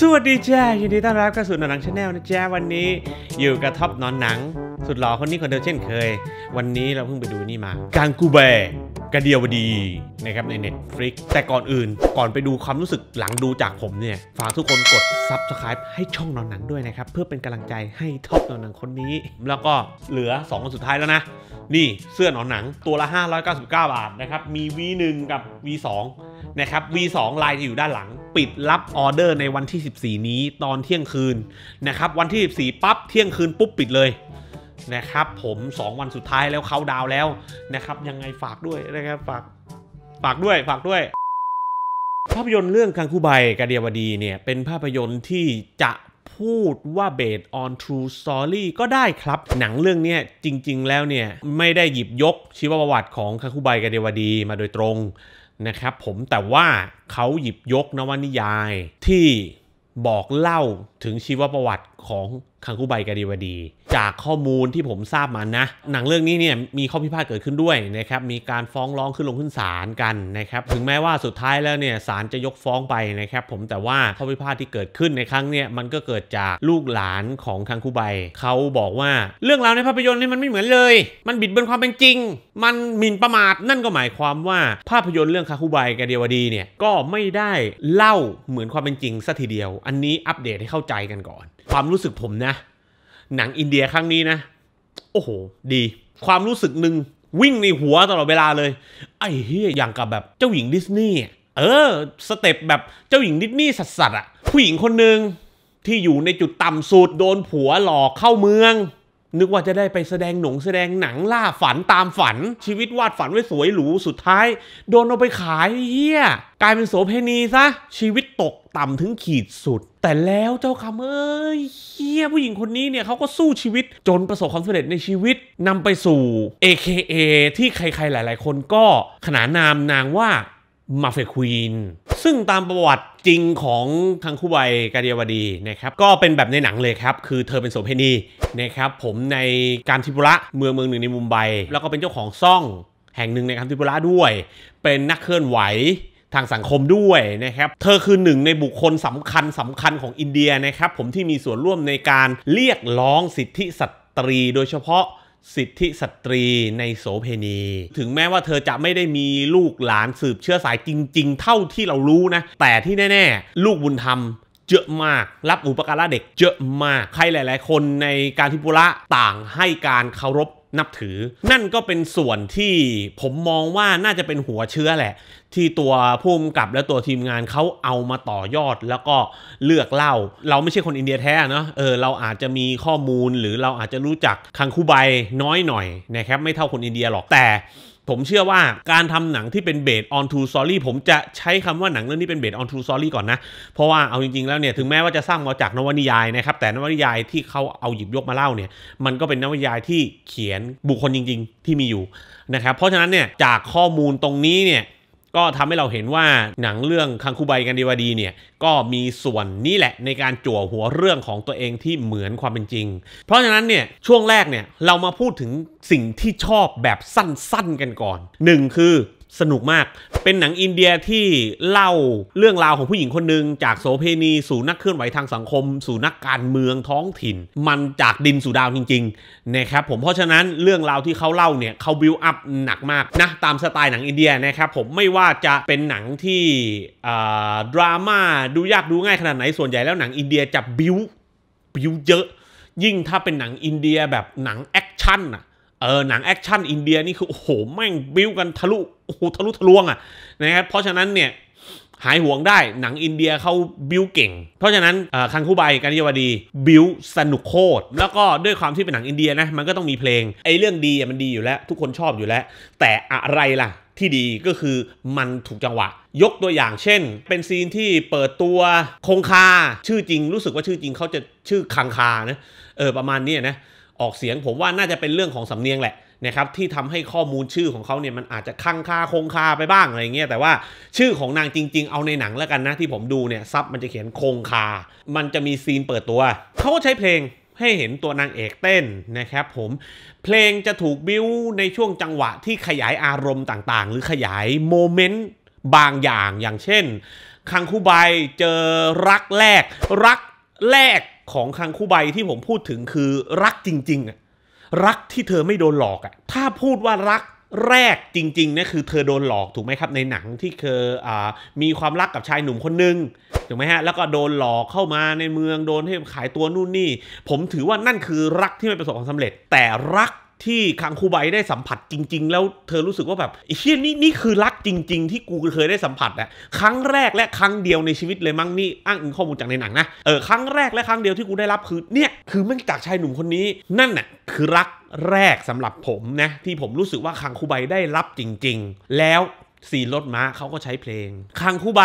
สวัสดีจ้ายินดีต้อนรับเข้าสู่หนังชาแนลนะจ้าวันนี้อยู่กับท็อปนอนหนัง สุดหล่อคนนี้คนเดิมเช่นเคย วันนี้เราเพิ่งไปดูนี่มากางกูเบกระเดียวดีนะครับใน Netflix แต่ก่อนอื่นก่อนไปดูความรู้สึกหลังดูจากผมเนี่ยฝากทุกคนกด Subscribe ให้ช่องนอนหนังด้วยนะครับ เพื่อเป็นกำลังใจให้ท็อปนอนหนังคนนี้ แล้วก็เหลือ2คนสุดท้ายแล้วนะนี่เสื้อนอนหนังตัวละ 599บาทนะครับมี V1 กับ V2 นะครับ V2 ลายที่อยู่ด้านหลังปิดรับออเดอร์ในวันที่ 14 นี้ตอนเที่ยงคืนนะครับวันที่ 14 ปั๊บ เที่ยงคืนปุ๊บปิดเลยนะครับผม 2 วันสุดท้ายแล้วเขาดาวแล้วนะครับยังไงฝากด้วยนะครับฝาก ฝากด้วยฝากด้วย ภาพยนตร์เรื่องคังคูใบกาเดียวดีเนี่ย เป็นภาพยนตร์ที่จะพูดว่าเบสออนทรูสตอรี่ก็ได้ครับ หนังเรื่องนี้จริง ๆ แล้วเนี่ย ไม่ได้หยิบยกชีวประวัติของคังคใบกาเดียวดีมาโดยตรงนะครับ ผมแต่ว่าเขาหยิบยกนวนิยาย ที่บอกเล่าถึงชีวประวัติของคังคุใบกาดีวดีจากข้อมูลที่ผมทราบมานะ หนังเรื่องนี้เนี่ยมีข้อพิพาทเกิดขึ้นด้วยนะครับ มีการฟ้องร้องขึ้นลงขึ้นศาลกันนะครับ ถึงแม้ว่าสุดท้ายแล้วเนี่ยศาลจะยกฟ้องไปนะครับ ผม แต่ว่าข้อพิพาทที่เกิดขึ้นในครั้งเนี่ยมันก็เกิดจากลูกหลานของคังคูใบเขาบอกว่าเรื่องราวในภาพยนตร์นี่มันไม่เหมือนเลย มันบิดเบือนความเป็นจริง มันหมิ่นประมาท นั่นก็หมายความว่า ภาพยนตร์เรื่องคาคูไบกาเดียวดีเนี่ย ก็ไม่ได้เล่าเหมือนความเป็นจริงซะทีเดียว อันนี้อัปเดตให้เข้าใจกันก่อน ความรู้สึกผมนะหนังอินเดียครั้งนี้นะ โอ้โห ดี ความรู้สึกหนึ่งวิ่งในหัวตลอดเวลาเลย ไอ้เฮียอย่างกับแบบเจ้าหญิงดิสนีย์ เออ สเต็ปแบบเจ้าหญิงดิสนีย์สัสสัสอะผู้หญิงคนหนึ่งที่อยู่ในจุดต่ำสุดโดนผัวหลอกเข้าเมืองนึกว่าจะได้ไปแสดงหนงแสดงหนังล่าฝันตามฝัน ชีวิตวาดฝันไว้สวยหรูสุดท้าย โดนเอาไปขายเฮียกลายเป็นโสเพณีซะ ชีวิตตกต่ำถึงขีดสุด แต่แล้วเจ้าคำเอ้ยเฮียผู้หญิงคนนี้เนี่ยเขาก็สู้ชีวิต จนประสบความสำเร็จในชีวิตนำไปสู่ AKA ที่ใครๆหลายๆ คนก็ขนานนามนางว่ามาเฟียควีน ซึ่งตามประวัติจริงของทางคู่ใบกาเดียวดีนะครับ ก็เป็นแบบในหนังเลยครับ คือเธอเป็นโสเภณีนะครับผมในการทิบุระเมืองเมืองหนึ่งในมุมไบ แล้วก็เป็นเจ้าของซ่อง แห่งหนึ่งในคำทิบุระด้วย เป็นนักเคลื่อนไหวทางสังคมด้วยนะครับ เธอคือหนึ่งในบุคคลสำคัญสำคัญของอินเดียนะครับ ผมที่มีส่วนร่วมในการเรียกร้องสิทธิสตรีโดยเฉพาะสิทธิสตรีในโสเพณี ถึงแม้ว่าเธอจะไม่ได้มีลูกหลานสืบเชื้อสายจริง ๆ เท่าที่เรารู้นะ แต่ที่แน่ ๆ ลูกบุญธรรมเยอะมาก รับอุปการะเด็กเยอะมากใครหลาย ๆ คนในการทิพุระต่างให้การเคารพนับถือ นั่นก็เป็นส่วนที่ผมมองว่าน่าจะเป็นหัวเชื้อแหละ ที่ตัวภูมิกับและตัวทีมงานเขาเอามาต่อยอดแล้วก็เลือกเล่า เราไม่ใช่คนอินเดียแท้เนาะเออเราอาจจะมีข้อมูลหรือเราอาจจะรู้จักคังคูใบน้อยหน่อยนะครับไม่เท่าคนอินเดียหรอกแต่ผมเชื่อว่าการทำหนังที่เป็นเบสออนทูสอรี่ผมจะใช้คำว่าหนังเรื่องนี้เป็นเบสออนทูสอรี่ก่อนนะ เพราะว่าเอาจริงๆแล้วเนี่ยถึงแม้ว่าจะสร้างมาจากนวนิยายนะครับ แต่นวนิยายที่เขาเอาหยิบยกมาเล่าเนี่ยมันก็เป็นนวนิยายที่เขียนบุคคลจริง ๆ ที่มีอยู่นะครับเพราะฉะนั้นเนี่ยจากข้อมูลตรงนี้เนี่ยก็ทำให้เราเห็นว่าหนังเรื่องคังคูไบกันดีวดีเนี่ย ก็มีส่วนนี่แหละในการจั่วหัวเรื่องของตัวเองที่เหมือนความเป็นจริง เพราะฉะนั้นเนี่ย ช่วงแรกเนี่ย เรามาพูดถึงสิ่งที่ชอบแบบสั้นๆกันก่อน1คือสนุกมาก เป็นหนังอินเดียที่เล่าเรื่องราวของผู้หญิงคนหนึ่งจากโสเพณีสู่นักเคลื่อนไหวทางสังคม สู่นักการเมืองท้องถิ่น มันจากดินสู่ดาวจริงๆนะครับผม เพราะฉะนั้นเรื่องราวที่เขาเล่าเนี่ยเขาบิวอัพหนักมากนะตามสไตล์หนังอินเดียนะครับผมไม่ว่าจะเป็นหนังที่ดราม่าดูยากดูง่าย ขนาดไหนส่วนใหญ่แล้วหนังอินเดียจะบิวบิวเยอะยิ่งถ้าเป็นหนังอินเดียแบบหนังแอคชั่นอะเออหนังแอคชั่นอินเดียนี่คือโอ้โหแม่งบิวกันทะลุโอ้โหทะลุทะลวงอ่ะนะครับเพราะฉะนั้นเนี่ยหายห่วงได้หนังอินเดียเขาบิวเก่งเพราะฉะนั้นคังคูบใบการยวดีบิวสนุกโคตรแล้วก็ด้วยความที่เป็นหนังอินเดียนะมันก็ต้องมีเพลง ไอ้เรื่องดีมันดีอยู่แล้ว ทุกคนชอบอยู่แล้ว แต่อะไรล่ะที่ดีก็คือมันถูกจังหวะ ยกตัวอย่างเช่น เป็นซีนที่เปิดตัวคงคาชื่อจริงรู้สึกว่าชื่อจริงเขาจะชื่อคังคานะเออประมาณนี้นะ ออกเสียงผมว่าน่าจะเป็นเรื่องของสำเนียงแหละนะครับที่ทำให้ข้อมูลชื่อของเขาเนี่ยมันอาจจะค้างคาคงคาไปบ้างอะไรเงี้ย แต่ว่าชื่อของนางจริง ๆ เอาในหนังแล้วกันนะ ที่ผมดูเนี่ยซับมันจะเขียนคงคา มันจะมีซีนเปิดตัวเขาก็ใช้เพลงให้เห็นตัวนางเอกเต้นนะครับผมเพลงจะถูกบิ้วในช่วงจังหวะที่ขยายอารมณ์ต่างๆ หรือขยายโมเมนต์บางอย่างอย่างเช่น คังคูใบเจอรักแรก รักแรกของคังคูใบที่ผมพูดถึงคือรักจริง ๆรักที่เธอไม่โดนหลอกอะถ้าพูดว่ารักแรกจริงๆนะคือเธอโดนหลอกถูกไหมครับในหนังที่เธออมีความรักกับชายหนุ่มคนหนึ่งถูกไหมฮะแล้วก็โดนหลอกเข้ามาในเมืองโดนให้ขายตัวนู่นนี่ ผมถือว่านั่นคือรักที่ไม่ประสบความสำเร็จ แต่รักที่คังคูไบได้สัมผัสจริง ๆ แล้วเธอรู้สึกว่าแบบเฮียนี่นี่คือรักจริงๆ ที่กูเคยได้สัมผัสอะครั้งแรกและครั้งเดียวในชีวิตเลยมั้งนี่อ้างอิงข้อมูลจากในหนังนะเออครั้งแรกและครั้งเดียวที่กูได้รับคือเนี่ยคือม่อจากชายหนุ่มคนนี้ นั่นน่ะคือรักแรกสำหรับผมนะที่ผมรู้สึกว่าคังคูไบได้รับจริง ๆ แล้วสีรถม้าเขาก็ใช้เพลง คังคูไบ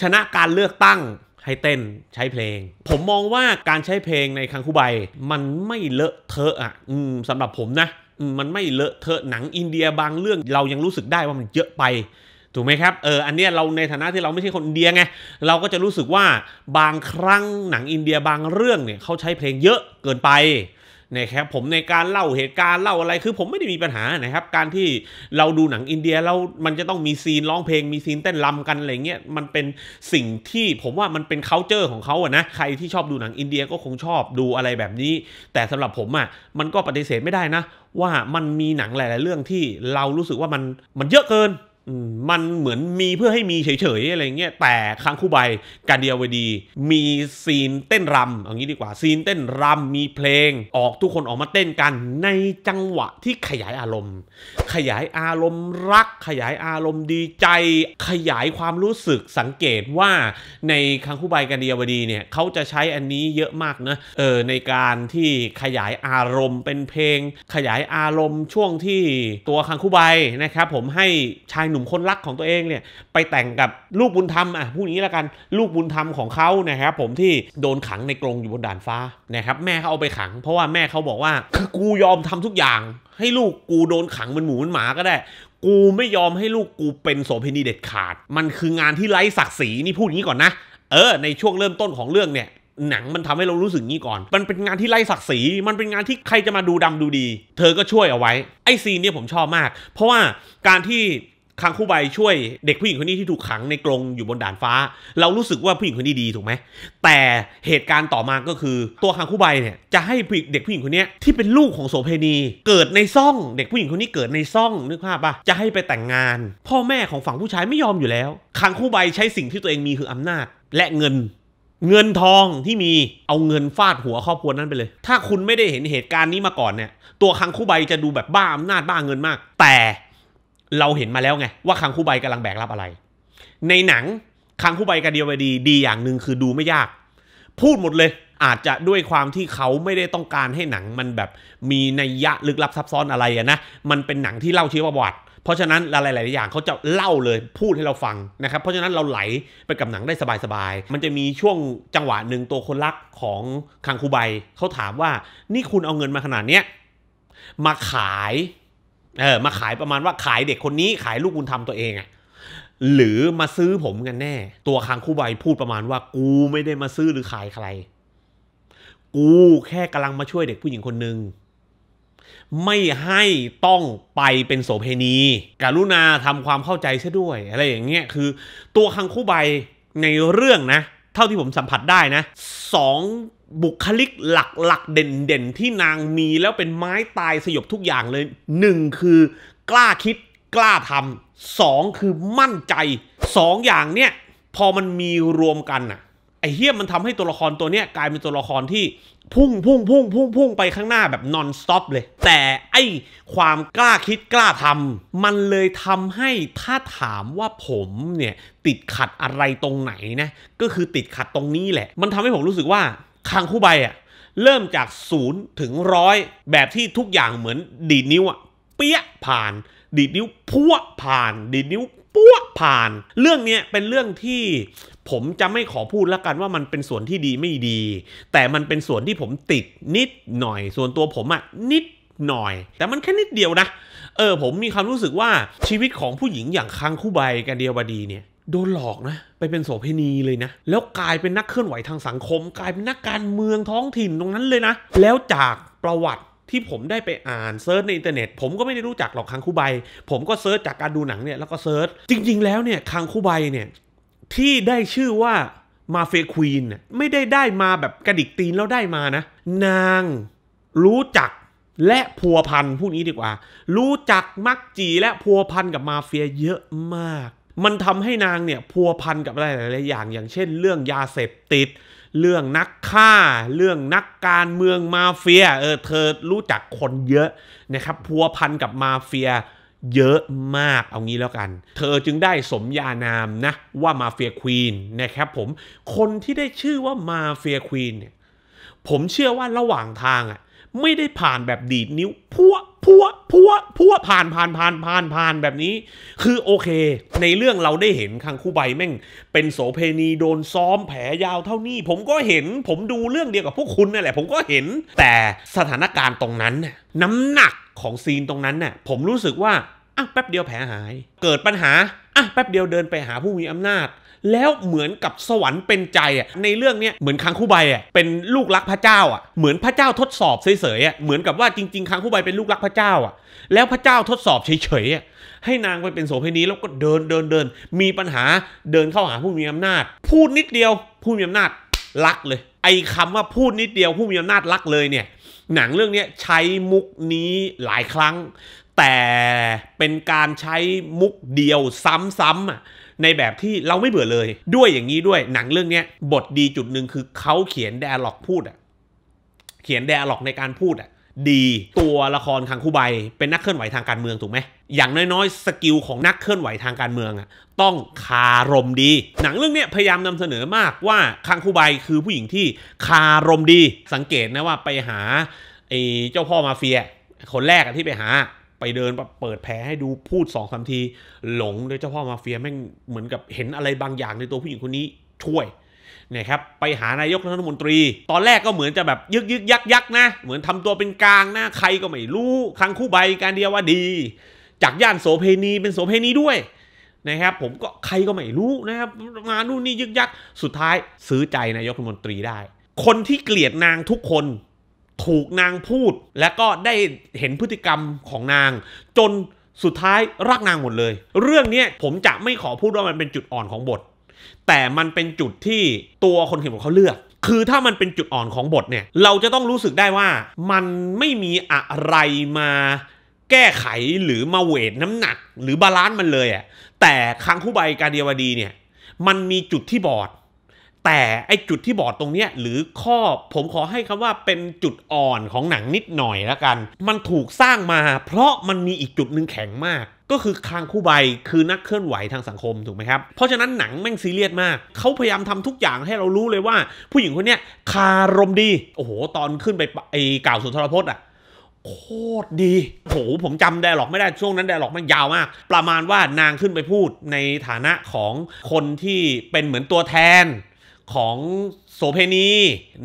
ชนะการเลือกตั้งให้เต้นใช้เพลง ผมมองว่าการใช้เพลงในคังคูใบมันไม่เลอะเทอะอ่ะสำหรับผมนะ มันไม่เลอะเทอะหนังอินเดียบางเรื่องเรายังรู้สึกได้ว่ามันเยอะไป ถูกไหมครับเอออันเนี้ยเราในฐานะที่เราไม่ใช่คนอินเดียไงเราก็จะรู้สึกว่าบางครั้งหนังอินเดียบางเรื่องเนี่ยเขาใช้เพลงเยอะเกินไปนะครับ ผมในการเล่าเหตุการณ์เล่าอะไรคือผมไม่ได้มีปัญหานะครับ การที่เราดูหนังอินเดียแล้วมันจะต้องมีซีนร้องเพลง มีซีนเต้นลากันอะไรเงี้ยมันเป็นสิ่งที่ผมว่ามันเป็นเคาเจอร์ของเขาอะนะใครที่ชอบดูหนังอินเดียก็คงชอบดูอะไรแบบนี้ แต่สำหรับผมอะมันก็ปฏิเสธไม่ได้นะ ว่ามันมีหนังหลาย ๆเรื่องที่เรารู้สึกว่ามันมันเยอะเกินมันเหมือนมีเพื่อให้มีเฉยๆอะไรเงี้ยแต่ครั้งคู่ใบกานเดียวดี มีซีนเต้นรำอย่างนี้ดีกว่า ซีนเต้นรำมีเพลงออกทุกคนออกมาเต้นกันในจังหวะที่ขยายอารมณ์ขยายอารมณ์รักขยายอารมณ์ดีใจขยายความรู้สึกสังเกตว่า ในครั้งคู่ใบกานเดียวดีเนี่ยเขาจะใช้อันนี้เยอะมากนะเออในการที่ขยายอารมณ์เป็นเพลง ขยายอารมณ์ช่วงที่ตัวครั้งคู่ใบนะครับผมให้ชายหนุ่มนุ่มคนรักของตัวเองเนี่ยไปแต่งกับลูกบุญธรรมอ่ะผู้นี้ละกันลูกบุญธรรมของเขานะครับผมที่โดนขังในกรงอยู่บนด่านฟ้านะครับแม่เขาเอาไปขังเพราะว่าแม่เขาบอกว่ากูยอมทำทุกอย่างให้ลูกกูโดนขังเป็นหมูเป็นหมาก็ได้ กูไม่ยอมให้ลูกกูเป็นโสเภณีเด็ดขาด มันคืองานที่ไร้ศักดิ์ศรีนี่พูดอย่างนี้ก่อนนะ เออในช่วงเริ่มต้นของเรื่องเนี่ยหนังมันทำให้เรารู้สึกงี้ก่อน มันเป็นงานที่ไร้ศักดิ์ศรีมันเป็นงานที่ใครจะมาดูดำดูดี เธอก็ช่วยเอาไว้ไอ้ซีนเนี้ผมชอบมาก เพราะว่าการที่คังคู่ใบช่วยเด็กผู้หญิงคนนี้ที่ถูกขังในกรงอยู่บนด่านฟ้า เรารู้สึกว่าผู้หญิงคนนี้ดีถูกไหมแต่เหตุการณ์ต่อมาก็คือ ตัวคังคู่ใบเนี่ยจะให้เด็กผู้หญิงคนนี้ที่เป็นลูกของโสเพณี เกิดในซ่องเด็กผู้หญิงคนนี้เกิดในซ่องนึกภาพปะจะให้ไปแต่งงาน พ่อแม่ของฝั่งผู้ชายไม่ยอมอยู่แล้วคังคู่ใบใช้สิ่งที่ตัวเองมีคืออำนาจ และเงิน เงินทองที่มีเอาเงินฟาดหัวครอบครัวนั้นไปเลย ถ้าคุณไม่ได้เห็นเหตุการณ์นี้มาก่อนเนี่ย ตัวคังคู่ใบจะดูแบบบ้าอำนาจบ้าเงินมาก แต่เราเห็นมาแล้วไงว่าคังคู่ใบกำลังแบกรับอะไร ในหนังคังคู่ใบกับเดียวดีดีอย่างหนึ่งคือดูไม่ยาก พูดหมดเลยอาจจะด้วยความที่เขาไม่ได้ต้องการให้หนังมันแบบมีนัยยะลึกลับซับซ้อนอะไรอะนะมันเป็นหนังที่เล่าชีวประวัติเพราะฉะนั้นอะไรหลายๆอย่างเขาจะเล่าเลยพูดให้เราฟังนะครับ เพราะฉะนั้นเราไหลไปกับหนังได้สบายๆมันจะมีช่วงจังหวะหนึ่งตัวคนรักของคังคูใบเขาถามว่านี่คุณเอาเงินมาขนาดเนี้ยมาขายเออมาขายประมาณว่าขายเด็กคนนี้ ขายลูกบุญธรรมตัวเองอะหรือมาซื้อผมกันแน่ ตัวคางคู่ใบพูดประมาณว่ากูไม่ได้มาซื้อหรือขายใครกูแค่กำลังมาช่วยเด็กผู้หญิงคนหนึ่งไม่ให้ต้องไปเป็นโสเพณีกรุณาทำความเข้าใจซะด้วยอะไรอย่างเงี้ยคือ ตัวคังคู่ใบในเรื่องนะ เท่าที่ผมสัมผัสได้นะสองบุคลิกหลักๆเด่นๆที่นางมีแล้วเป็นไม้ตายสยบทุกอย่างเลยหนึ่งคือ กล้าคิดกล้าทำสองคือมั่นใจสองอย่างเนี้ยพอมันมีรวมกันอะไอเฮี้ยมันทำให้ตัวละครตัวเนี้ยกลายเป็นตัวละครที่พุ่งพุ่งพุ่งพุ่งพุ่งไปข้างหน้าแบบนอนสต็อปเลย แต่ไอความกล้าคิดกล้าทำมันเลยทำให้ถ้าถามว่าผมเนี่ยติดขัดอะไรตรงไหนนะก็คือติดขัดตรงนี้แหละมันทำให้ผมรู้สึกว่าคางคู่ใบอะเริ่มจากศูนย์ถึงร้อยแบบที่ทุกอย่างเหมือนดีดนิ้วอะเปี้ยผ่าน ดีดนิ้วพัวผ่านดีดนิ้วปัวผ่าน เรื่องนี้เป็นเรื่องที่ผมจะไม่ขอพูดแล้วกันว่ามันเป็นส่วนที่ดีไม่ดี แต่มันเป็นส่วนที่ผมติดนิดหน่อย ส่วนตัวผมอะนิดหน่อย แต่มันแค่นิดเดียวนะ เออผมมีความรู้สึกว่าชีวิตของผู้หญิงอย่างคังคู่ใบ กันเดียวบดีเนี่ยโดนหลอกนะไปเป็นโสเภณีเลยนะแล้วกลายเป็นนักเคลื่อนไหวทางสังคม กลายเป็นนักการเมืองท้องถิ่นตรงนั้นเลยนะแล้วจากประวัติที่ผมได้ไปอ่านเซิร์ชในอินเทอร์เน็ตผมก็ไม่ได้รู้จักหรอกคังคูใบ ผมก็เซิร์ชจากการดูหนังเนี่ยแล้วก็เซิร์ชจริง ๆ แล้วเนี่ยคังคูใบเนี่ยที่ได้ชื่อว่ามาเฟียควีนไม่ได้ได้มาแบบกระดิกตีนแล้วได้มานะนางรู้จักและพัวพันผู้นี้ดีกว่า รู้จักมักจีและพัวพันกับมาเฟียเยอะมากมันทำให้นางเนี่ยพัวพันกับอะไรหลายๆอย่างอย่างเช่นเรื่องยาเสพติด เรื่องนักฆ่า เรื่องนักการเมืองมาเฟีย เออเธอรู้จักคนเยอะนะครับพัวพันกับมาเฟียเยอะมากเอางี้แล้วกัน เธอจึงได้สมญานามนะว่ามาเฟียควีนนะครับผม คนที่ได้ชื่อว่ามาเฟียควีนเนี่ยผมเชื่อว่าระหว่างทางอ่ะไม่ได้ผ่านแบบดีดนิ้วพวกพัวพัวพัวผ่านผ่านผ่านผ่านผ่านแบบนี้ คือ โอเค ในเรื่องเราได้เห็นคังคู่ใบแม่ง เป็นโสเพณีโดนซ้อมแผลยาวเท่านี้ ผมก็เห็น ผมดูเรื่องเดียวกับพวกคุณนี่แหละ ผมก็เห็นแต่สถานการณ์ตรงนั้น น้ำหนักของซีนตรงนั้นน่ะผมรู้สึกว่าอ่ะแป๊บเดียวแผลหาย เกิดปัญหาอ่ะแป๊บเดียวเดินไปหาผู้มีอำนาจแล้วเหมือนกับสวรรค์เป็นใจอ่ะในเรื่องเนี้ยเหมือนคังคู่ใบอ่ะเป็นลูกรักพระเจ้าอ่ะเหมือนพระเจ้าทดสอบเฉยๆอ่ะเหมือนกับว่าจริงๆคังคู่ใบเป็นลูกรักพระเจ้าอ่ะแล้วพระเจ้าทดสอบเฉยๆอ่ะให้นางไปเป็นโสเภณีแล้วก็เดินเดินเดินมีปัญหาเดินเข้าหาผู้มีอำนาจพูดนิดเดียวผู้มีอำนาจรักเลยไอ้คำว่าพูดนิดเดียวผู้มีอำนาจรักเลยเนี่ยหนังเรื่องนี้ใช้มุกนี้หลายครั้ง แต่เป็นการใช้มุกเดียวซ้ำๆในแบบที่เราไม่เบื่อเลย ด้วยอย่างนี้ด้วยหนังเรื่องนี้บทดีจุดหนึ่งคือเขาเขียนแดร์ล็อกพูดอะเขียนแดร์ล็อกในการพูดอะดีตัวละครคังคูใบเป็นนักเคลื่อนไหวทางการเมืองถูกไหมอย่างน้อยๆสกิลของนักเคลื่อนไหวทางการเมืองอะต้องคารมดี หนังเรื่องนี้พยายามนำเสนอมากว่าคังคูใบคือผู้หญิงที่คารมดี สังเกตนะว่าไปหาไอ้เจ้าพ่อมาเฟียคนแรกที่ไปหาไปเดินแบบเปิดแผลให้ดูพูดสองคำที หลงเลยเจ้าพ่อมาเฟียแม่งเหมือนกับเห็นอะไรบางอย่างในตัวผู้หญิงคนนี้ช่วยนะครับ ไปหานายกรัฐมนตรี ตอนแรกก็เหมือนจะแบบ ยึกยึกยักยักนะเหมือนทำตัวเป็นกลางนะใครก็ไม่รู้ ครั้งคู่ใบการเดียวว่าดีจากย่านโสเพณี เป็นโสเพณีด้วยนะครับ ผมก็ใครก็ไม่รู้นะครับมานู่นนี่ยึกยักสุดท้ายซื้อใจนายกรัฐมนตรีได้ คนที่เกลียดนางทุกคนถูกนางพูดและก็ได้เห็นพฤติกรรมของนาง จนสุดท้ายรักนางหมดเลย เรื่องนี้ผมจะไม่ขอพูดว่ามันเป็นจุดอ่อนของบท แต่มันเป็นจุดที่ตัวคนเขียนบทเขาเลือก คือถ้ามันเป็นจุดอ่อนของบทเนี่ยเราจะต้องรู้สึกได้ว่ามันไม่มีอะไรมาแก้ไขหรือมาเวทน้ำหนัก หรือบาลานซ์มันเลยอะ่ะแต่ครั้งคู่ใบกาเดียวดีเนี่ยมันมีจุดที่บอดแต่ไอจุดที่บอดตรงเนี้ยหรือข้อผมขอให้คำว่าเป็นจุดอ่อนของหนังนิดหน่อยแล้วกัน มันถูกสร้างมาเพราะมันมีอีกจุดหนึ่งแข็งมาก ก็คือคางคู่ใบคือนักเคลื่อนไหวทางสังคมถูกไหมครับ เพราะฉะนั้นหนังแม่งซีเรียสมาก เขาพยายามทำทุกอย่างให้เรารู้เลยว่า ผู้หญิงคนเนี้ยคารมดี โอ้โห ตอนขึ้นไปไอ้กล่าวสุนทรพจน์อ่ะโคตรดีโหผมจำแด์ลอกไม่ได้ช่วงนั้นแด์ลอกมันยาวมากประมาณว่านางขึ้นไปพูดในฐานะของคนที่เป็นเหมือนตัวแทนของโสเพณี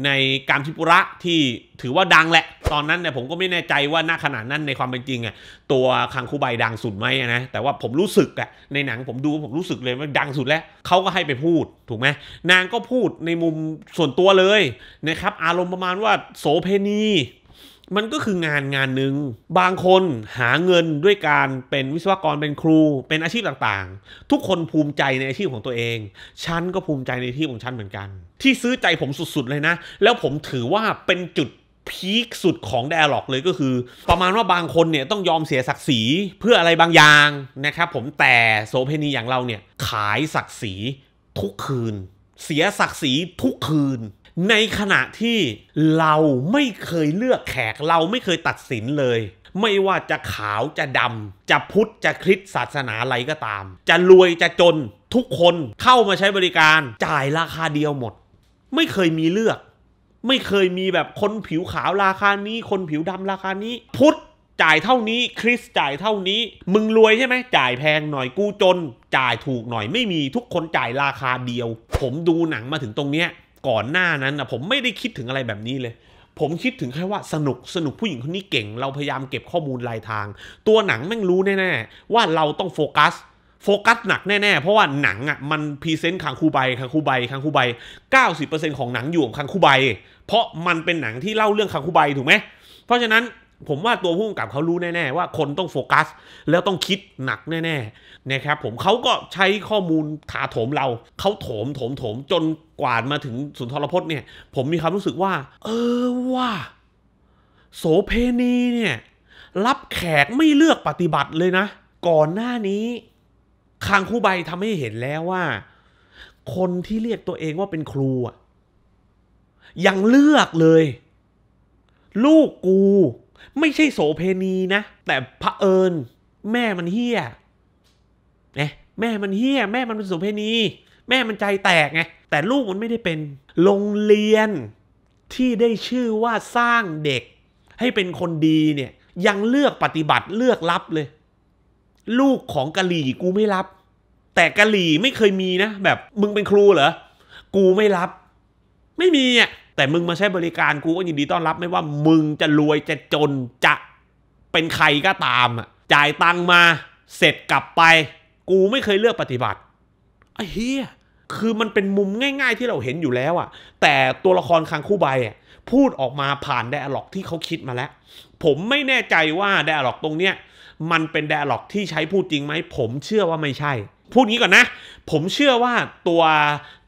ในกามชิปุระที่ถือว่าดังแหละ ตอนนั้นเนี่ยผมก็ไม่แน่ใจว่าหน้าขนาดนั้นในความเป็นจริงอะตัวคังคูใบดังสุดไหมนะแต่ว่าผมรู้สึกอ่ะในหนังผมดูผมรู้สึกเลยว่าดังสุดแล้วเขาก็ให้ไปพูดถูกไหมนางก็พูดในมุมส่วนตัวเลยนะครับอารมณ์ประมาณว่าโสเพณีมันก็คืองานงานหนึ่งบางคนหาเงินด้วยการเป็นวิศวกรเป็นครู เป็นอาชีพต่างๆ ทุกคนภูมิใจในอาชีพของตัวเอง ฉันก็ภูมิใจในที่ของฉันเหมือนกัน ที่ซื้อใจผมสุดๆเลยนะ แล้วผมถือว่าเป็นจุดพีคสุดของแดร์ล็อกเลยก็คือ ประมาณว่าบางคนเนี่ยต้องยอมเสียศักดิ์ศรีเพื่ออะไรบางอย่าง นะครับผมแต่โสเพณีอย่างเราเนี่ยขายศักดิ์ศรี ทุกคืน เสียศักดิ์ศรีทุกคืนในขณะที่เราไม่เคยเลือกแขกเราไม่เคยตัดสินเลย ไม่ว่าจะขาวจะดำจะพุทธจะคริสศาสนาอะไรก็ตาม จะรวยจะจนทุกคนเข้ามาใช้บริการจ่ายราคาเดียวหมด ไม่เคยมีเลือก ไม่เคยมีแบบคนผิวขาวราคานี้คนผิวดำราคานี้ พุทธจ่ายเท่านี้คริสจ่ายเท่านี้ มึงรวยใช่ไหมจ่ายแพงหน่อยกูจน จ่ายถูกหน่อยไม่มีทุกคนจ่ายราคาเดียว ผมดูหนังมาถึงตรงเนี้ยก่อนหน้านั้นนะผมไม่ได้คิดถึงอะไรแบบนี้เลย ผมคิดถึงแค่ว่าสนุกสนุกผู้หญิงคนนี้เก่งเราพยายามเก็บข้อมูลรายทาง ตัวหนังแม่งรู้แน่ๆว่าเราต้องโฟกัสโฟกัสหนักแน่ๆ เพราะว่าหนังอ่ะมันพรีเซนต์คังคูใบคังคูใบคังคูใบ90%ของหนังอยู่กับคังคูใบเพราะมันเป็นหนังที่เล่าเรื่องคังคูใบถูกไหมเพราะฉะนั้นผมว่าตัวผู้กำกับเขารู้แน่ ๆ ว่าคนต้องโฟกัส แล้วต้องคิดหนักแน่ๆนะครับผมเขาก็ใช้ข้อมูลถาโถมเราเขาโถมโถมโถมจนกวาดมาถึงสุนทรพจน์เนี่ยผมมีความรู้สึกว่า เออว่าโสเพณีเนี่ย รับแขกไม่เลือกปฏิบัติเลยนะก่อนหน้านี้คางคู่ใบทำให้เห็นแล้วว่า คนที่เรียกตัวเองว่าเป็นครูยังเลือกเลย ลูกกูไม่ใช่โสเพณีนะ แต่พระเอิญ แม่มันเฮี้ยนะแม่มันเฮี้ยแม่มันเป็นโสเพณี แม่มันใจแตกไง แต่ลูกมันไม่ได้เป็น โรงเรียนที่ได้ชื่อว่าสร้างเด็ก ให้เป็นคนดีเนี่ย ยังเลือกปฏิบัติเลือกรับเลย ลูกของกะหลี่กูไม่รับ แต่กะหลี่ไม่เคยมีนะ แบบมึงเป็นครูเหรอ กูไม่รับ ไม่มีอ่ะแต่มึงมาใช้บริการกูก็ยินดีต้อนรับไม่ว่ามึงจะรวยจะจนจะเป็นใครก็ตามอ่ะจ่ายตังมาเสร็จกลับไป กูไม่เคยเลือกปฏิบัติไอ้เฮียคือมันเป็นมุมง่าย ๆ ที่เราเห็นอยู่แล้วอ่ะ แต่ตัวละครคังคู่ใบอ่ะพูดออกมาผ่านไดอะล็อกที่เขาคิดมาแล้ว ผมไม่แน่ใจว่าไดอะล็อกตรงเนี้ย มันเป็นไดอะล็อกที่ใช้พูดจริงไหมผมเชื่อว่าไม่ใช่พูดงี้ก่อนนะ ผมเชื่อว่าตัว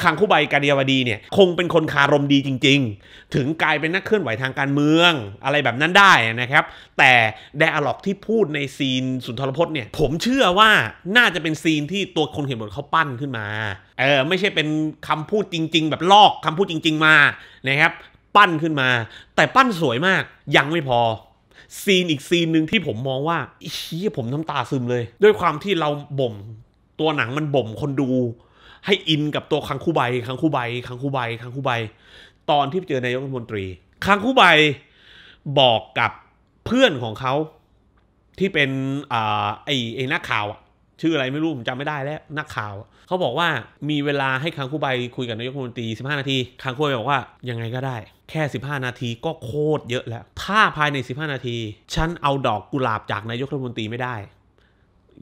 คังคู่ใบกาเดียวดีเนี่ย คงเป็นคนคารมดีจริง ๆ ถึงกลายเป็นนักเคลื่อนไหวทางการเมืองอะไรแบบนั้นได้นะครับ แต่ไดอะล็อกที่พูดในซีนสุนทรพจน์เนี่ย ผมเชื่อว่าน่าจะเป็นซีนที่ตัวคนเขียนบทเขาปั้นขึ้นมา เออ ไม่ใช่เป็นคำพูดจริง ๆ แบบลอกคำพูดจริง ๆ มานะครับ ปั้นขึ้นมา แต่ปั้นสวยมาก ยังไม่พอ ซีนอีกซีนหนึ่งที่ผมมองว่าเชียผมน้ำตาซึมเลย ด้วยความที่เราบ่มตัวหนังมันบ่มคนดู ให้อินกับตัวคังคูใบคังคูใบคังคูใบคังคูใบตอนที่เจอนายกรัฐมนตรีคังคูใบบอกกับเพื่อนของเขาที่เป็นอไอ้ไอ้นักข่าว ชื่ออะไรไม่รู้ผมจำไม่ได้แล้วนักข่าวเขาบอกว่ามีเวลาให้คังคูใบคุยกับนายกรัฐมนตรี 15 นาทีคังคูใบบอกว่ายังไงก็ได้ แค่ 15 นาทีก็โคตรเยอะแล้วถ้าภายใน 15 นาที ฉันเอาดอกกุหลาบจากนายกรัฐมนตรีไม่ได้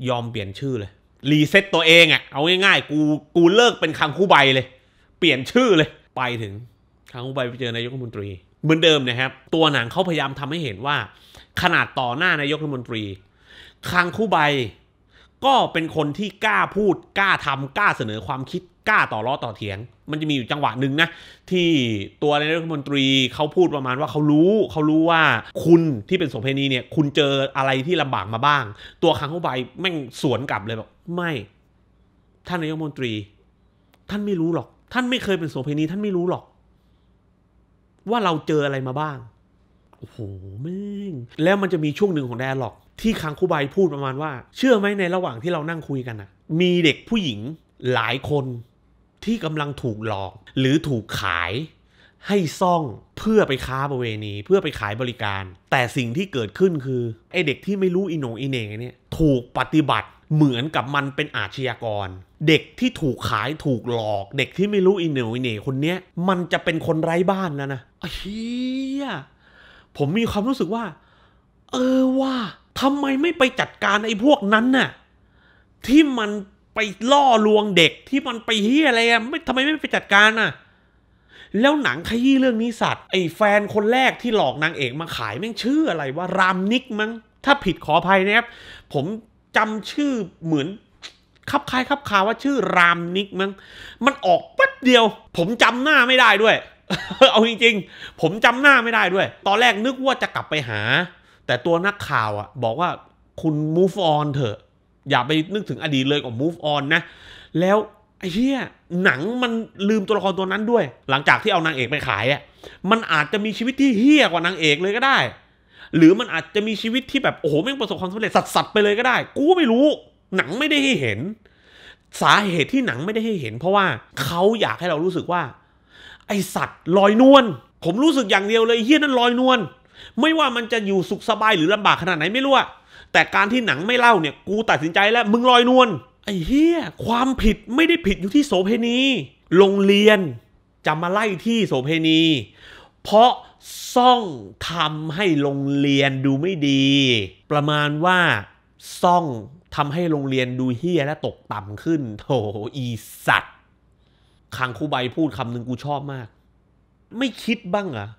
ยอมเปลี่ยนชื่อเลยรีเซ็ตตัวเองอะ่ะ เอาง่ายๆกู กูเลิกเป็นคังคู่ใบเลย เปลี่ยนชื่อเลย ไปถึงคังคู่ใบไปเจอนายกรัฐมนตรี เหมือนเดิมนะครับ ตัวหนังเขาพยายามทำให้เห็นว่า ขนาดต่อหน้านายกรัฐมนตรี คังคู่ใบก็เป็นคนที่กล้าพูด กล้าทำกล้าเสนอความคิด กล้าต่อล้อต่อเถียง มันจะมีอยู่จังหวะหนึ่งนะที่ตัวนายกรัฐมนตรีเขาพูดประมาณว่าเขารู้เขารู้ว่าคุณที่เป็นสมเพณีเนี่ย คุณเจออะไรที่ลำบากมาบ้าง ตัวคังคู่ใไแม่งสวนกลับเลยแบบไม่ท่านนายกมนตรี ท่านไม่รู้หรอก ท่านไม่เคยเป็นโสเภณี ท่านไม่รู้หรอก ว่าเราเจออะไรมาบ้างโอ้โหแม่งแล้วมันจะมีช่วงหนึ่งของแดร์หรอกที่คังคูใบพูดประมาณว่า เชื่อไหมในระหว่างที่เรานั่งคุยกันนะมีเด็กผู้หญิงหลายคนที่กำลังถูกหลอก หรือถูกขายให้ซ่องเพื่อไปค้าประเวณี เพื่อไปขายบริการ แต่สิ่งที่เกิดขึ้นคือไอเด็กที่ไม่รู้อินโหนอินเนเนี่ยถูกปฏิบัติเหมือนกับมันเป็นอาชญากร เด็กที่ถูกขายถูกหลอกเด็กที่ไม่รู้อินเหนอินเหนคนเนี้ย มันจะเป็นคนไร้บ้านแล้วนะเฮียผมมีความรู้สึกว่า เออว่าทำไมไม่ไปจัดการไอ้พวกนั้นน่ะที่มันไปล่อลวงเด็ก ที่มันไปเฮียอะไรอ่ะไม่ทำไมไม่ไปจัดการน่ะ แล้วหนังขยี้เรื่องนี้สัตว์ไอ้แฟนคนแรกที่หลอกนางเอกมาขายแม่งชื่ออะไรว่ารามนิกมั้ง ถ้าผิดขออภัยนะครับผมจำชื่อเหมือน คับคล้ายคับคาว่าชื่อรามนิกมั้งมันออกปั๊บเดียว ผมจำหน้าไม่ได้ด้วย เอาจริง ๆ ผมจำหน้าไม่ได้ด้วย ตอนแรกนึกว่าจะกลับไปหา แต่ตัวนักข่าวอ่ะ บอกว่าคุณ move on เถอะ อย่าไปนึกถึงอดีตเลยกับ move on นะ แล้ว ไอ้เหี้ยหนังมันลืมตัวละครตัวนั้นด้วย หลังจากที่เอานางเอกไปขายอ่ะมันอาจจะมีชีวิตที่เฮี้ยกว่านางเอกเลยก็ได้หรือมันอาจจะมีชีวิตที่แบบโอ้โหไม่ประสบความสำเร็จสัสๆไปเลยก็ได้ กูไม่รู้ หนังไม่ได้ให้เห็น สาเหตุที่หนังไม่ได้ให้เห็น เพราะว่าเขาอยากให้เรารู้สึกว่า ไอสัตว์ลอยนวลผมรู้สึกอย่างเดียวเลยเฮียนั้นลอยนวลไม่ว่ามันจะอยู่สุขสบายหรือลำบากขนาดไหนไม่รู้อะแต่การที่หนังไม่เล่าเนี่ย กูตัดสินใจแล้ว มึงลอยนวลไอ้เฮียความผิดไม่ได้ผิดอยู่ที่โสเพณีโรงเรียนจะมาไล่ที่โสเพณี เพราะซ่องทำให้โรงเรียนดูไม่ดี ประมาณว่าซ่องทำให้โรงเรียนดูเฮี้ยและตกต่ำขึ้นโถอีสัตว์คังคูใบพูดคำหนึ่งกูชอบมาก ไม่คิดบ้างอะ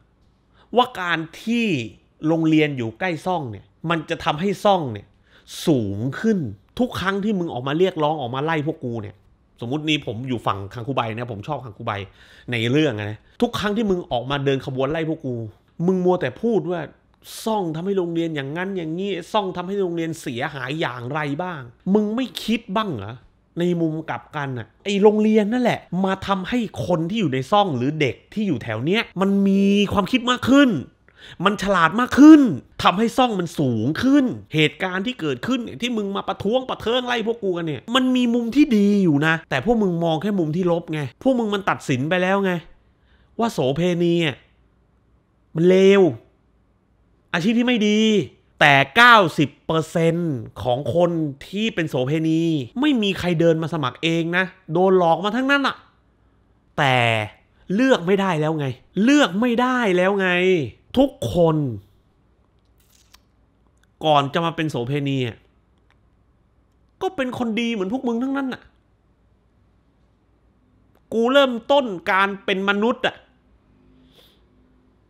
ว่าการที่โรงเรียนอยู่ใกล้ซ่องเนี่ยมันจะทำให้ซ่องเนี่ยสูงขึ้นทุกครั้งที่มึงออกมาเรียกร้องออกมาไล่พวกกูเนี่ยสมมตินี้ผมอยู่ฝั่งคังคูใบเนี่ยผมชอบคังคูใบในเรื่องนะทุกครั้งที่มึงออกมาเดินขบวนไล่พวกกู มึงมัวแต่พูดว่าซ่องทำให้โรงเรียนอย่างนั้นอย่างนี้ซ่องทำให้โรงเรียนเสียหายอย่างไรบ้าง มึงไม่คิดบ้างเหรอในมุมกลับกันอ่ะไอโรงเรียนนั่นแหละ มาทำให้คนที่อยู่ในซ่องหรือเด็กที่อยู่แถวเนี้ยมันมีความคิดมากขึ้นมันฉลาดมากขึ้น ทำให้ซ่องมันสูงขึ้น เหตุการณ์ที่เกิดขึ้น ที่มึงมา ประท้วงประเทิง ไล่พวกกูกันเนี่ย มันมีมุมที่ดีอยู่นะ แต่พวกมึงมองแค่มุมที่ลบไง พวกมึงมันตัดสินไปแล้วไง ว่าโสเพณีมันเลวอาชีพที่ไม่ดี แต่90%ของคนที่เป็นโสเพณี ไม่มีใครเดินมาสมัครเองนะโดนหลอกมาทั้งนั้นอะแต่เลือกไม่ได้แล้วไง เลือกไม่ได้แล้วไงทุกคนก่อนจะมาเป็นโสเพณีก็เป็นคนดีเหมือนพวกมึงทั้งนั้นน่ะ กูเริ่มต้นการเป็นมนุษย์ อ่ะ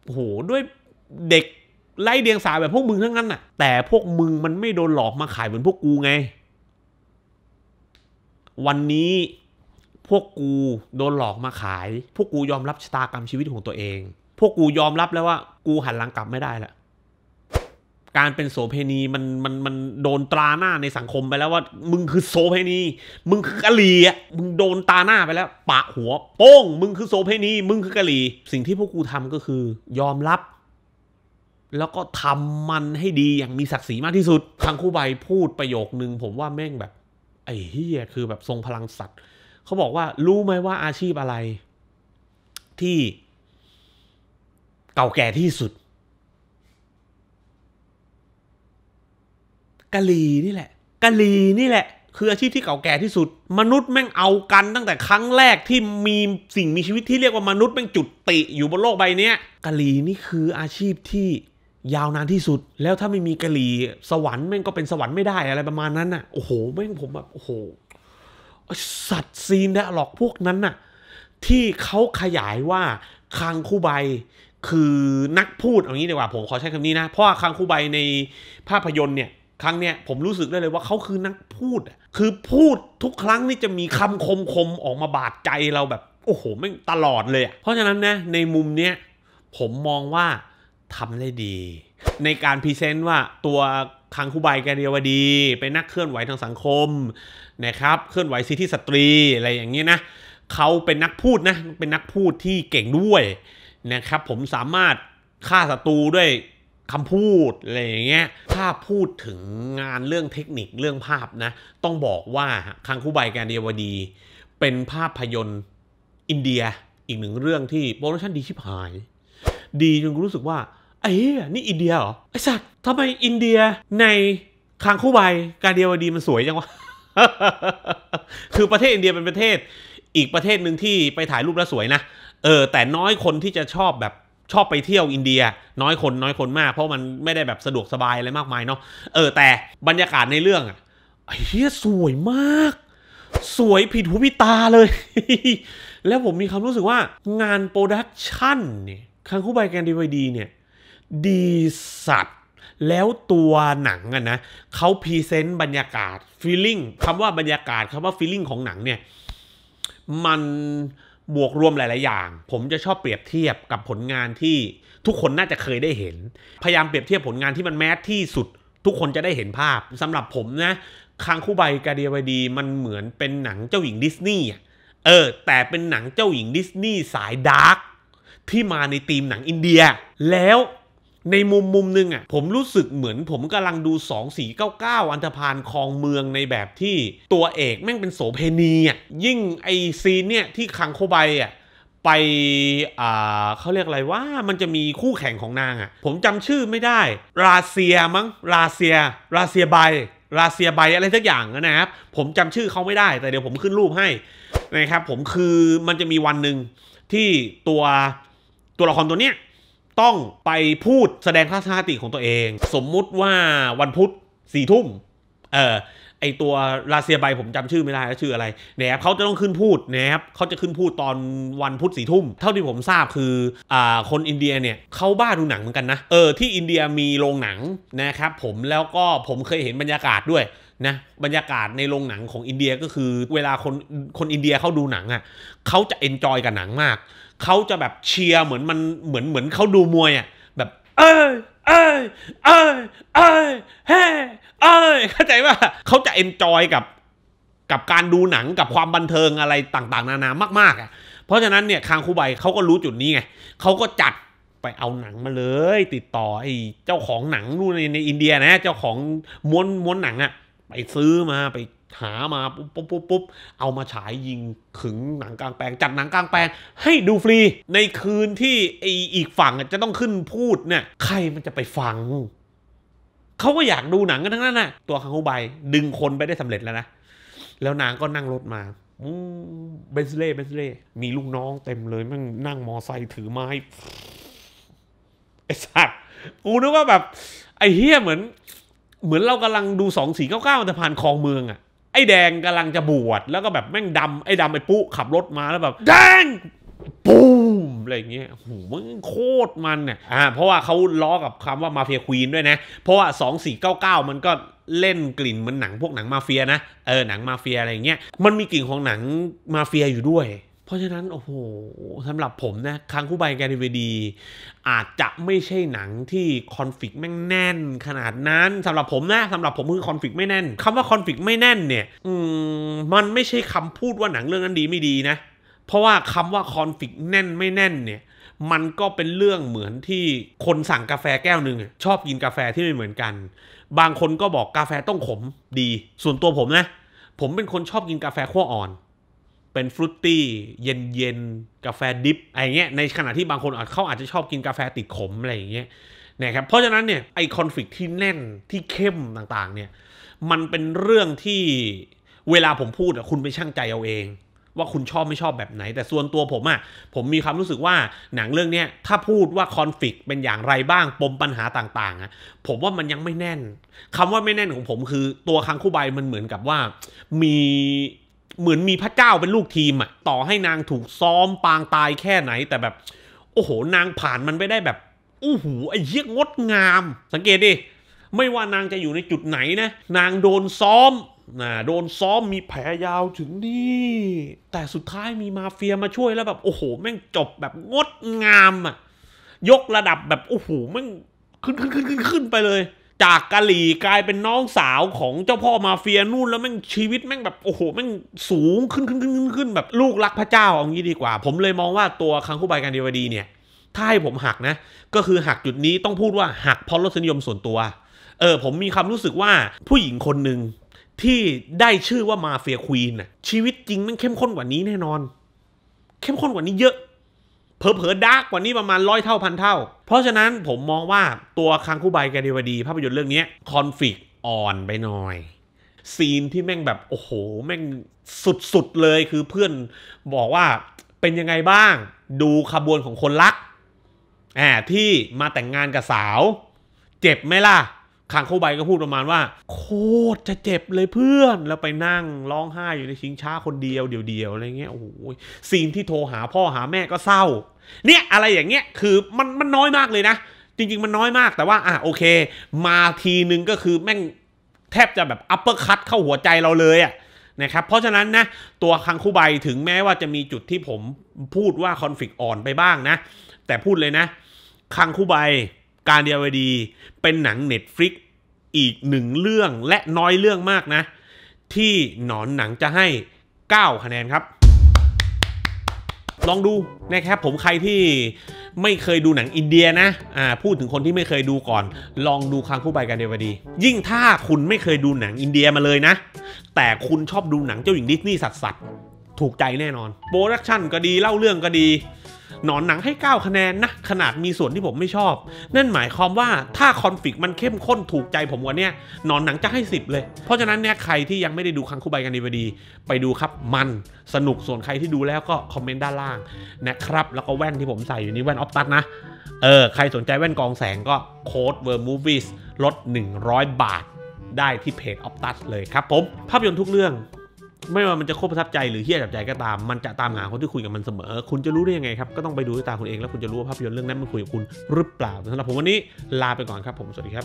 โหด้วยเด็กไล่เดียงสาแบบพวกมึงทั้งนั้นน่ะแต่พวกมึงมันไม่โดนหลอกมาขายเหมือนพวกกูไง วันนี้พวกกู โดนหลอกมาขาย พวกกูยอมรับชะตากรรมชีวิตของตัวเองพวกกูยอมรับแล้วว่า กูหันหลังกลับไม่ได้ละการเป็นโสเพณีมันมันมันโดนตราหน้าในสังคมไปแล้วว่า มึงคือโสเพณี มึงคือกะหรี่อ่ะ มึงโดนตาหน้าไปแล้ว ปะหัวโป้งมึงคือโสเพณี มึงคือกะหรี่สิ่งที่พวกกูทำก็คือ ยอมรับ แล้วก็ทำมันให้ดีอย่างมีศักดิ์ศรีมากที่สุด ทางคู่ใบพูดประโยคนึงผมว่าแม่งแบบไอ้เฮียคือแบบทรงพลังสัตว์เขาบอกว่ารู้ไหมว่าอาชีพอะไรที่เก่าแก่ที่สุดกะลีนี่แหละ กะลีนี่แหละ คืออาชีพที่เก่าแก่ที่สุด มนุษย์แม่งเอากัน ตั้งแต่ครั้งแรกที่มีสิ่งมีชีวิตที่เรียกว่ามนุษย์แม่งจุดติอยู่บนโลกใบนี้กะลีนี่คืออาชีพที่ยาวนานที่สุด แล้วถ้าไม่มีกะหีสวรรค์แม่งก็เป็นสวรรค์ไม่ได้ อะไรประมาณนั้นน่ะโอ้โหแม่งผมแบบโอ้โหสัตว์ซีนแดะหลอกพวกนั้นน่ะ ที่เขาขยายว่าคังคู่ใบคือนักพูดเอางี้ดีกว่าผมขอใช้คำนี้นะเพราะว่าคังคู่ใบในภาพยนตร์เนี่ยครั้งเนี้ยผมรู้สึกได้เลยว่าเขาคือนักพูด คือพูดทุกครั้งนี่จะมีคำคมๆออกมาบาดใจเราแบบโอ้โหไม่ตลอดเลยเพราะฉะนั้นนะในมุมเนี้ยผมมองว่าทำได้ดี ในการพรีเซนต์ว่าตัวคังคูบายแกเรียวดี เป็นนักเคลื่อนไหวทางสังคมนะครับเคลื่อนไหวสิทธิสตรีอะไรอย่างนี้นะเขาเป็นนักพูดนะเป็นนักพูดที่เก่งด้วยนะครับผมสามารถฆ่าศัตรูด้วยคำพูดอะไรอย่างเงี้ยถ้าพูดถึงงานเรื่องเทคนิคเรื่องภาพนะต้องบอกว่าคังคู่ใบแกนเดียวดี เป็นภาพยนตร์อินเดียอีกหนึ่งเรื่องที่โปรดักชันดีชิบหายดีจนรู้สึกว่าไอ้ยนี่อินเดียเหรอไอ้สัตว์ทำไมอินเดียในคังคู่ใบการเดียวดีมันสวยจังวะคือประเทศอินเดียเป็นประเทศอีกประเทศหนึ่งที่ไปถ่ายรูปแล้วสวยนะ เออแต่น้อยคนที่จะชอบแบบชอบไปเที่ยวอินเดีย น้อยคนน้อยคนมาก เพราะมันไม่ได้แบบสะดวกสบายอะไรมากมายเนาะ เออแต่บรรยากาศในเรื่องอะเฮียสวยมาก สวยผิดหูผิดตาเลย แล้วผมมีความรู้สึกว่า งานโปรดักชั่นเนี่ยคังคู่ใบแกนดีวดีเนี่ยดีสัตว์ แล้วตัวหนังอะนะเขาพรีเซนต์บรรยากาศฟีลลิ่งคำว่าบรรยากาศคำว่าฟีลลิ่งของหนังเนี่ยมันบวกรวมหลาย ๆ อย่าง ผมจะชอบเปรียบเทียบกับผลงานที่ทุกคนน่าจะเคยได้เห็น พยายามเปรียบเทียบผลงานที่มันแมสที่สุดทุกคนจะได้เห็นภาพ สำหรับผมนะคางคู่ใบกาเดียวดี มันเหมือนเป็นหนังเจ้าหญิงดิสนีย์เออ แต่เป็นหนังเจ้าหญิงดิสนีย์สายดาร์กที่มาในธีมหนังอินเดียแล้วในมุมมุมนึงอ่ะผมรู้สึกเหมือนผมกำลังดู2ก้าอันธพาลคลองเมืองในแบบที่ตัวเอกแม่งเป็นโสเพณีอ่ะยิ่งไอซีนเนี่ย ที่คังโคไบอ่ะไปอ่าเขาเรียกอะไรว่ามันจะมีคู่แข่งของนางอ่ะผมจำชื่อไม่ได้ ราเซียมั้งราเซีย ราเซียไบราเซียไบอะไรสักอย่างนะครับผมจำชื่อเขาไม่ได้ แต่เดี๋ยวผมขึ้นรูปให้นะครับผมคือมันจะมีวันหนึ่งที่ตัวตัวละครตัวเนี้ยต้องไปพูดแสดงทัศนคติของตัวเอง สมมุติว่าวันพุธสี่ทุ่มเออไอตัวราเซียใบผมจำชื่อไม่ได้แล้วชื่ออะไรเนีครับเขาจะต้องขึ้นพูดนะครับเขาจะขึ้นพูดตอนวันพุธสี่ทุ่มเท่าที่ผมทราบคืออ่าคนอินเดียเนี่ยเขาบ้าดูหนังเหมือนกันนะเออที่อินเดียมีโรงหนังนะครับผมแล้วก็ผมเคยเห็นบรรยากาศด้วยนะบรรยากาศในโรงหนังของอินเดียก็คือเวลาคนคนอินเดียเขาดูหนังอะ่ะเขาจะเอนจอยกับหนังมากเขาจะแบบเชียร์เหมือนมันเหมือนเหมือนเขาดูมวยอ่ะแบบเอ้ย เอ้ยเอ้ย เอ้ยเฮ้เอ้ย เข้าใจว่าเขาจะเอนจอยกับกับการดูหนังกับความบันเทิงอะไรต่างๆ นานามากๆอ่ะเพราะฉะนั้นเนี่ยคางคูใบเขาก็รู้จุดนี้ไงเขาก็จัดไปเอาหนังมาเลยติดต่อไอ้เจ้าของหนังนู่นในในอินเดียนะ เจ้าของม้วนม้วนหนังอะไปซื้อมาไปหามาปุ๊บปุ๊บปุ๊บปุ๊บ เอามาฉายยิงขึงหนังกลางแปลง จัดหนังกลางแปลง ให้ดูฟรี ในคืนที่ไออีกฝั่งจะต้องขึ้นพูดเนี่ย ใครมันจะไปฟังเขาก็อยากดูหนังกันทั้งนั้นนะตัวคังคูใบ ดึงคนไปได้สำเร็จแล้วนะแล้วนางก็นั่งรถมาเบนซ์เล่เบนซ์เล่ มีลูกน้องเต็มเลยมันนั่งมอไซค์ถือไม้ ไอ้สัตว์กูนึกว่าแบบ ไอ้เฮียเหมือน เหมือนเรากำลังดูสองสี่เก้าเก้าแต่ผ่านคลองเมืองอะไอ้แดงกำลังจะบวชแล้วก็แบบแม่งดำไอ้ดำไอ้ปุ๊ขับรถมาแล้วแบบ แดงปุ๊มอะไรเงี้ยโหมึงโคตรมันเนี่ยอ่าเพราะว่าเขาล้อกับคำว่ามาเฟียควีนด้วยนะ เพราะว่า 2499 มันก็เล่นกลิ่นเหมือนหนังพวกหนังมาเฟียนะเออหนังมาเฟียอะไรเงี้ยมันมีกลิ่นของหนังมาเฟียอยู่ด้วยราะฉะนั้นโอ้โหสำหรับผมนะคังคู่ใบแกดีวดี อาจจะไม่ใช่หนังที่คอนฟ lict แม่งแน่น ขนาดนั้นสำหรับผมนะสำหรับผมคือคอนฟ lict ไม่แน่นคำว่าคอนฟ lict ไม่แน่นเนี่ยมันไม่ใช่คำพูดว่าหนังเรื่องนั้นดีไม่ดีนะ เพราะว่าคำว่าคอนฟ lict แน่นไม่แน่นเนี่ยมันก็เป็นเรื่องเหมือนที่คนสั่งกาแฟแก้วหนึ่งชอบกินกาแฟที่ไม่เหมือนกัน บางคนก็บอกกาแฟต้องขมดี ส่วนตัวผมนะ ผมเป็นคนชอบกินกาแฟขั้วอ่อนเป็นฟรุตตี้เย็นเย็นกาแฟดิบอะไรเงี้ยในขณะที่บางคนอาจเขาอาจจะชอบกินกาแฟติดขมอะไรอย่างเงี้ยนะครับเพราะฉะนั้นเนี่ยไอคอนฟ lict ที่แน่นที่เข้มต่างๆเนี่ยมันเป็นเรื่องที่เวลาผมพูดคุณไปช่างใจเอาเอง ว่าคุณชอบไม่ชอบแบบไหน แต่ส่วนตัวผมอะ่ะผมมีความรู้สึกว่าหนังเรื่องนี้ถ้าพูดว่าคอนฟ lict เป็นอย่างไรบ้าง ปมปัญหาต่างๆอะ่ะผมว่ามันยังไม่แน่น คำว่าไม่แน่นของผม คือตัวคังคู่ใบมันเหมือนกับว่ามีเหมือนมีพระเจ้าเป็นลูกทีมอะต่อให้นางถูกซ้อมปางตายแค่ไหน แต่แบบโอ้โห นางผ่านมันไปได้แบบ อู้หูไอ้เยี่ยงดงาม สังเกตดิไม่ว่านางจะอยู่ในจุดไหนนะนางโดนซ้อมนะโดนซ้อมมีแผลยาวถึงนี่แต่สุดท้ายมีมาเฟียมาช่วยแล้วแบบโอ้โห แม่งจบแบบงดงามอะยกระดับแบบโอ้โหแม่งขึ้นขึ้นขึ้นขึ้นขึ้นไปเลยจากกะหลี่กลายเป็นน้องสาวของเจ้าพ่อมาเฟียนู่นแล้วแม่งชีวิตแม่งแบบ โอ้โหแม่งสูงขึ้นขึ้นขึ้นขึ้นขึ้นแบบลูกรักพระเจ้าเอางี้ดีกว่า ผมเลยมองว่าตัวคังคู่ใบการดีวดีเนี่ย ถ้าให้ผมหักนะ ก็คือหักจุดนี้ต้องพูดว่าหักเพราะรสนิยมส่วนตัว เออผมมีความรู้สึกว่าผู้หญิงคนหนึ่งที่ได้ชื่อว่ามาเฟียควีนน่ะชีวิตจริงมันเข้มข้นกว่านี้แน่นอน เข้มข้นกว่านี้เยอะเผลอๆดาร์กกว่านี้ประมาณร้อยเท่าพันเท่า เพราะฉะนั้นผมมองว่าตัวคังคู่ใบแกดีวดี ภาพยนตร์เรื่องนี้คอนฟ lict อ่อนไปหน่อย ซีนที่แม่งแบบโอ้โห แม่งสุด ๆ เลยคือเพื่อนบอกว่าเป็นยังไงบ้างดูขบวนของคนรักแอบที่มาแต่งงานกับสาว เจ็บไหมล่ะคังคู่ใบก็พูดประมาณว่า โคตรจะเจ็บเลยเพื่อนแล้วไปนั่งร้องไห้อยู่ในชิงช้าคนเดียวเดียวๆอะไรเงี้ยโอ้โหซีนที่โทรหาพ่อหาแม่ก็เศร้าเนี่ยอะไรอย่างเงี้ยคือมันมันน้อยมากเลยนะ จริง ๆ มันน้อยมากแต่ว่า อ่ะโอเค มาทีนึงก็คือแม่งแทบจะแบบอัปเปอร์คัตเข้าหัวใจเราเลยอะ่ะนะครับเพราะฉะนั้นนะตัวคังคูใบถึงแม้ว่าจะมีจุดที่ผมพูดว่าคอนฟ lict อ่อนไปบ้างนะ แต่พูดเลยนะคังคูใบการเดียวดีเป็นหนังเน็ตฟลิกอีกหนึ่งเรื่องและน้อยเรื่องมากนะ ที่หนอนหนังจะให้ 9 คะแนนครับลองดูนะครับผมใครที่ไม่เคยดูหนังอินเดียนะ อ่า พูดถึงคนที่ไม่เคยดูก่อน ลองดูครั้งคู่ใบกันเดวดี ยิ่งถ้าคุณไม่เคยดูหนังอินเดียมาเลยนะ แต่คุณชอบดูหนังเจ้าหญิงดิสนีย์สัตว์ ถูกใจแน่นอน โปรดักชั่นก็ดีเล่าเรื่องก็ดีหนอนหนังให้ 9 คะแนนนะ ขนาดมีส่วนที่ผมไม่ชอบ นั่นหมายความว่าถ้าคอนฟ lict มันเข้มข้นถูกใจผมกว่านี้หนอนหนังจะให้ 10 เลยเพราะฉะนั้นเนี่ยใครที่ยังไม่ได้ดูคังคู่ใบกันดีดี ไปดูครับมันสนุกส่วนใครที่ดูแล้วก็คอมเมนต์ด้านล่างนะครับแล้วก็แว่นที่ผมใส่อยู่นี้แว่นออฟตัสนะเออใครสนใจแว่นกองแสงก็โค้ดเวอร์มูฟวิสลด 100 บาทได้ที่เพจออฟตัสเลยครับผมภาพยนตร์ทุกเรื่องไม่ว่ามันจะโคตรประทับใจหรือเฮี้ยจับใจก็ตาม มันจะตามหาคนที่คุยกับมันเสมอ คุณจะรู้ได้ยังไงครับ ก็ต้องไปดูด้วยตาคุณเองแล้วคุณจะรู้ว่าภาพยนตร์เรื่องนั้นมันคุยกับคุณหรือเปล่าสำหรับผมวันนี้ลาไปก่อนครับผม สวัสดีครับ